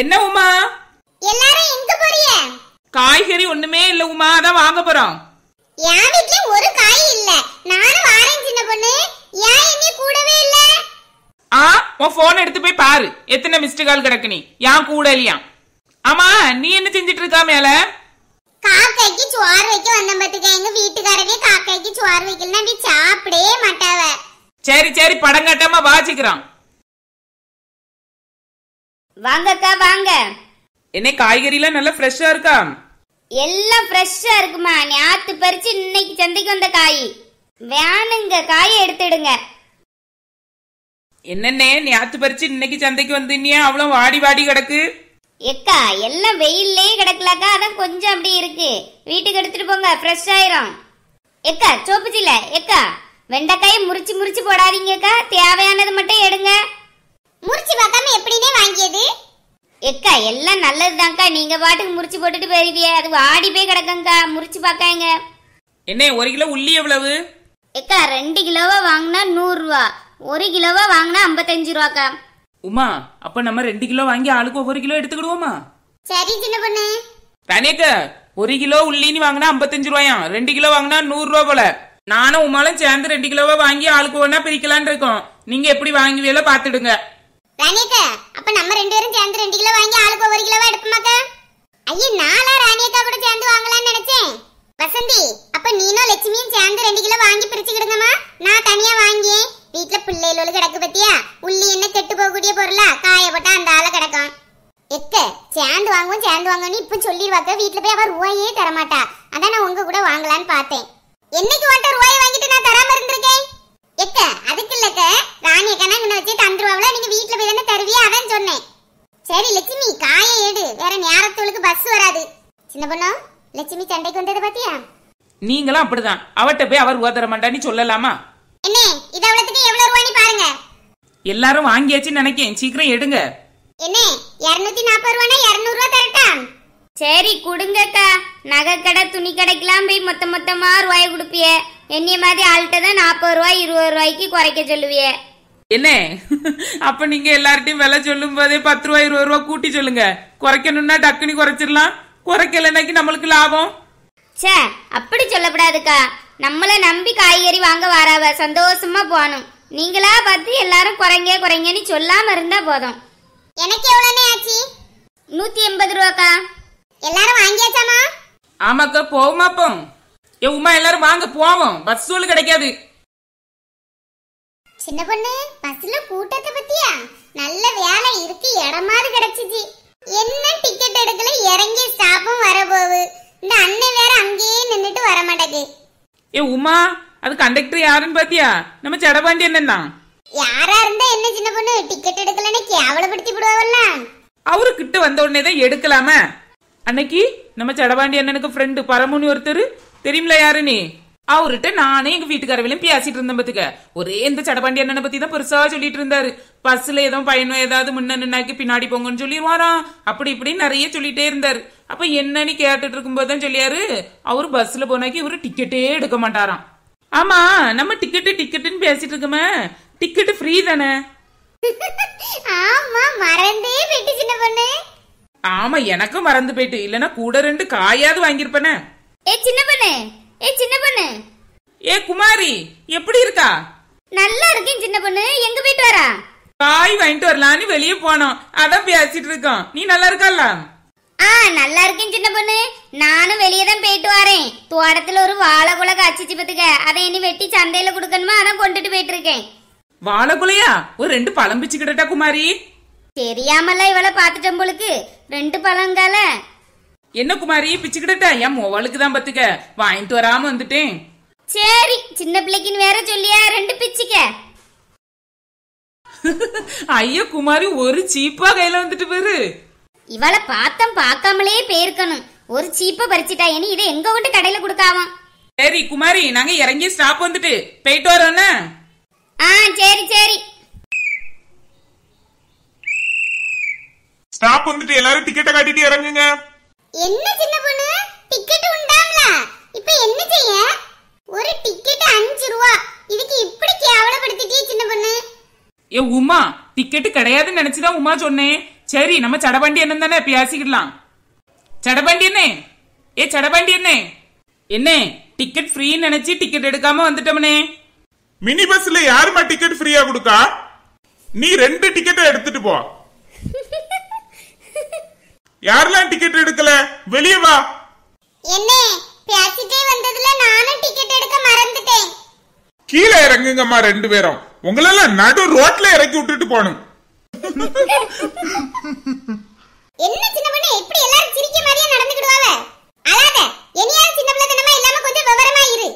என்ன உமா எல்லாரும் எங்க போறீங்க காய்கறி ஒண்ணுமே இல்ல உமா அதான் வாங்க போறோம் என் வீட்ல ஒரு காய் இல்ல நானும் வாரேன் சின்ன பொண்ணு ஏன் என்னைய கூடவே இல்ல ஆ உன் போன் எடுத்து போய் பாரு எத்தனை மிஸ்டு கால் கிடக்கு நீ ஏன் கூட இல்லையா ஆமா நீ என்ன செஞ்சிட்டு இருக்கா மேல காக்கைக்கு சோறு வைக்க வந்த பாத்துக்க எங்க வீட்டுக்காரவே காக்கைக்கு சோறு வைக்கலன்னா அப்படி சாப்பிடவே மாட்டாவ சரி சரி படம் கட்டாம வாசிக்கிறான் வாங்கக்கா வாங்க என்ன காய்கறிலாம் நல்லா ஃப்ரெஷ்ஷா இருக்கா எல்லாம் ஃப்ரெஷ்ஷா இருக்குமா நேத்து பறிச்சு இன்னைக்கு சந்தைக்கு வந்த காய் வேணுங்க காய் எடுத்துடுங்க என்னென்ன நேத்து பறிச்சு இன்னைக்கு சந்தைக்கு வந்தினியா அவ்வளவு வாடி வாடி கிடக்கு எக்கா எல்லாம் வெயில்லே கிடக்கலாக்கா அதான் கொஞ்சம் அப்படி இருக்கு வீட்டுக்கு எடுத்துட்டு போங்க ஃப்ரெஷ் ஆயிரும் எக்கா சோப்புச்சில எக்கா வெண்டைக்காயை முறிச்சு முறிச்சு போடாதீங்கக்கா தேவையானது மட்டும் எடுங்க முறிச்சு பார்க்காம எப்படினே வாங்கியது எக்கா எல்லாம் நல்லதுதான்க்கா நீங்க பாட்டுக்கு முறிச்சு போட்டுட்டு போயிருவியே அது வாடி போய் கிடக்குங்கக்கா முறிச்சு பார்க்காங்க என்ன ஒரு கிலோ உள்ளி எவ்வளவு எக்கா ரெண்டு கிலோவா வாங்கினா நூறு ரூபா ஒரு கிலோவா வாங்கினா ஐம்பத்தஞ்சு ரூபாக்கா உமா அப்ப நம்ம ரெண்டு கிலோ வாங்கி ஆளுக்கு ஒவ்வொரு கிலோ எடுத்துக்கிடுவோமா சரி சின்ன பொண்ணு ரணிக்கு ஒரு கிலோ உள்ளின்னு வாங்கினா ஐம்பத்தஞ்சு ரூபாயாம் ரெண்டு கிலோ வாங்கினா நூறு ரூபா போல நானும் உமாலும் சேர்ந்து ரெண்டு கிலோவா வாங்கி ஆளுக்கு ஒன்னா பிரிக்கலான் இருக்கோம் நீங்க எப்படி வாங்குவீங்களோ பாத்துடுங்க ராணியக்கா அப்ப நம்ம ரெண்டு பேரும் சேர்ந்து ரெண்டு கிலோ வாங்கி ஆளுக்கு ஒரு கிலோவா எடுப்போமாக்கா ஐயா நாளா ராணியக்கா கூட சேர்ந்து வாங்கலாம்னு நினைச்சேன் வசந்தி அப்ப நீனும் லட்சுமியும் சேர்ந்து ரெண்டு கிலோ வாங்கி பிரிச்சுக்கிடுங்கம்மா நான் தனியா வாங்கி வீட்டுல பிள்ளைகளோடு கிடக்கு பத்தியா உள்ளி என்ன கெட்டு போகக்கூடிய பொருளா காயப்பட்டா அந்த ஆளை கிடக்கும் எக்க சேர்ந்து வாங்குவோம் சேர்ந்து வாங்கன்னு இப்ப சொல்லிடுவாக்க வீட்டுல போய் அவர் ரூபாயே தரமாட்டா அதான் நான் உங்க கூட வாங்கலான்னு பார்த்தேன் என்னைக்கு வாட்ட ரூபாயை வாங்கிட்டு பேருக்கு பாத்தியா நீங்களும் அப்படிதான் அவட்ட போய் அவர் ஓதர மாட்டான்னு சொல்லலாமா என்ன இது அவ்வளவுக்கு எவ்வளவு ரூபாய் பாருங்க எல்லாரும் வாங்கியாச்சுன்னு நினைக்கேன் சீக்கிரம் எடுங்க என்ன இருநூத்தி நாற்பது ரூபாய் இருநூறு ரூபாய் தரட்டா சரி கொடுங்கக்கா நகை கடை துணி கடைக்கெல்லாம் போய் மொத்த மொத்தமா ரூபாய் கொடுப்பிய என்னைய மாதிரி ஆள்கிட்ட தான் நாற்பது ரூபாய் இருபது ரூபாய்க்கு குறைக்க சொல்லுவிய என்ன அப்ப நீங்க எல்லார்ட்டையும் விலை சொல்லும் போதே பத்து ரூபாய் இருபது ரூபாய் கூட்டி சொல்லுங்க குறைக்கணும்னா டக்குனி குறைச்சிடலாம் குறைக்கலன்னாக்கி நம்மளுக்கு லாபம் சே அப்படி சொல்லப்படாதுக்கா நம்மள நம்பி காய்கறி வாங்க வராவ சந்தோஷமா போகணும் நீங்களா பார்த்து எல்லாரும் குறைங்க குறைங்கன்னு சொல்லாம இருந்தா போதும் எனக்கு எவ்வளவு ஆச்சு நூத்தி எண்பது ரூபாக்கா எல்லாரும் வாங்கியாச்சாமா ஆமாக்கா போகுமா அப்போ ஏ உமா எல்லாரும் வாங்க போவோம் பஸ் சூழல் கிடைக்காது சின்ன பொண்ணு பஸ்ல கூட்டத்தை பத்தியா நல்ல வேலை இருக்கு இடமாறு கிடைச்சிச்சு என்ன டிக்கெட் எடுக்கல இறங்கி ஸ்டாப்பும் வரப்போகுது இந்த அண்ணன் வேற அங்கேயே நின்னுட்டு வர மாட்டேங்குது ஏ உமா அது கண்டக்டர் யாருன்னு பாத்தியா நம்ம சடபாண்டி என்னன்னா யாரா இருந்தா என்ன சின்ன பொண்ணு டிக்கெட் எடுக்கலன்னு கேவலப்படுத்தி விடுவாங்கல்ல அவரு கிட்ட வந்த உடனே தான் எடுக்கலாமா அன்னைக்கு நம்ம சடபாண்டி அண்ணனுக்கு ஃப்ரெண்டு பரமுனி ஒருத்தர் தெரியுமில யாரு நீ அவர்கிட்ட நானே எங்க வீட்டுக்காரவிலையும் பேசிட்டு இருந்தேன் பத்துக்க ஒரே இந்த சடபாண்டி அண்ணனை பத்தி தான் பெருசா சொல்லிட்டு இருந்தாரு பஸ்ல ஏதோ பயணம் ஏதாவது முன்ன நின்னாக்கி பின்னாடி போங்கன்னு சொல்லிடுவாரா அப்படி இப்படி நிறைய சொல்லிட்டே இருந்தாரு அப்ப என்னன்னு கேட்டுட்டு இருக்கும் போதுதான் சொல்லியாரு அவரு பஸ்ல போனாக்கி இவரு டிக்கெட்டே எடுக்க மாட்டாராம் ஆமா நம்ம டிக்கெட்டு டிக்கெட்டுன்னு பேசிட்டு இருக்கோமே டிக்கெட்டு ஃப்ரீ தானே ஆமா எனக்கும் மறந்து போயிட்டு இல்லனா கூட ரெண்டு காயாவது வாங்கியிருப்பேனே சின்ன ஏ சின்ன பொண்ணு ஏ குமாரி எப்படி இருக்கா நல்லா இருக்கேன் சின்ன பொண்ணு எங்க போயிட்டு வரா காய் வாங்கிட்டு வரலான்னு வெளியே போனோம் அதான் பேசிட்டு இருக்கோம் நீ நல்லா இருக்கல்ல ஆ நல்லா இருக்கேன் சின்ன பொண்ணு நானும் வெளியே தான் போயிட்டு வரேன் தோட்டத்துல ஒரு வாழைக்குலை காய்ச்சிச்சு பத்துக்க அதை இனி வெட்டி சந்தையில கொடுக்கணுமா அதான் கொண்டுட்டு போயிட்டு இருக்கேன் வாழைக்குலையா ஒரு ரெண்டு பழம் பிச்சுக்கிட்டா குமாரி தெரியாமல இவளை பாத்துட்டோம்பளுக்கு ரெண்டு பழங்கால என்ன குமாரி பிச்சுக்கிட்டா என் மோவாளுக்கு தான் பத்துக்க வாங்கிட்டு வராம வந்துட்டேன் சரி சின்ன பிள்ளைக்குன்னு வேற சொல்லியா ரெண்டு பிச்சுக்க ஐயோ குமாரி ஒரு சீப்பா கையில வந்துட்டு பேரு இவளை பார்த்தம் பார்க்காமலே போயிருக்கணும் ஒரு சீப்பை பறிச்சிட்டா இனி இதை எங்க கொண்டு கடையில கொடுக்காவாம் சரி குமாரி நாங்க இறங்கி ஸ்டாப் வந்துட்டு போயிட்டு வரோம் ஆ சரி சரி ஸ்டாப் வந்துட்டு எல்லாரும் டிக்கெட்டை காட்டிட்டு இறங்குங்க என்ன சின்ன பொண்ணு டிக்கெட் உண்டாம்ல இப்ப என்ன செய்ய ஒரு டிக்கெட் அஞ்சு ரூபா இதுக்கு இப்படி கேவலப்படுத்திட்டே சின்ன பொண்ணு ஏ உமா டிக்கெட் கிடையாதுன்னு நினைச்சுதான் உமா சொன்னேன் சரி நம்ம சடபண்டி என்ன தானே பேசிக்கலாம் சடபண்டி என்ன ஏ சடபண்டி என்ன என்ன டிக்கெட் ஃப்ரீன்னு நினைச்சு டிக்கெட் எடுக்காம வந்துட்டோம்னே மினி பஸ்ல யாருமா டிக்கெட் ஃப்ரீயா கொடுக்கா நீ ரெண்டு டிக்கெட்டை எடுத்துட்டு போ யாரெல்லாம் டிக்கெட் எடுக்கல வெளியே வா என்ன பேசிட்டே வந்ததுல நானும் டிக்கெட் எடுக்க மறந்துட்டேன் கீழே இறங்குங்கம்மா ரெண்டு பேரும் உங்களெல்லாம் நடு ரோட்ல இறக்கி விட்டுட்டு போணும் என்ன சின்ன பண்ண எப்படி எல்லாரும் சிரிக்க மாதிரியே நடந்துக்கிடுவாங்க அழாத என்னையாவது சின்ன பிள்ளை தினமா இல்லாம கொஞ்சம் விவரமா இரு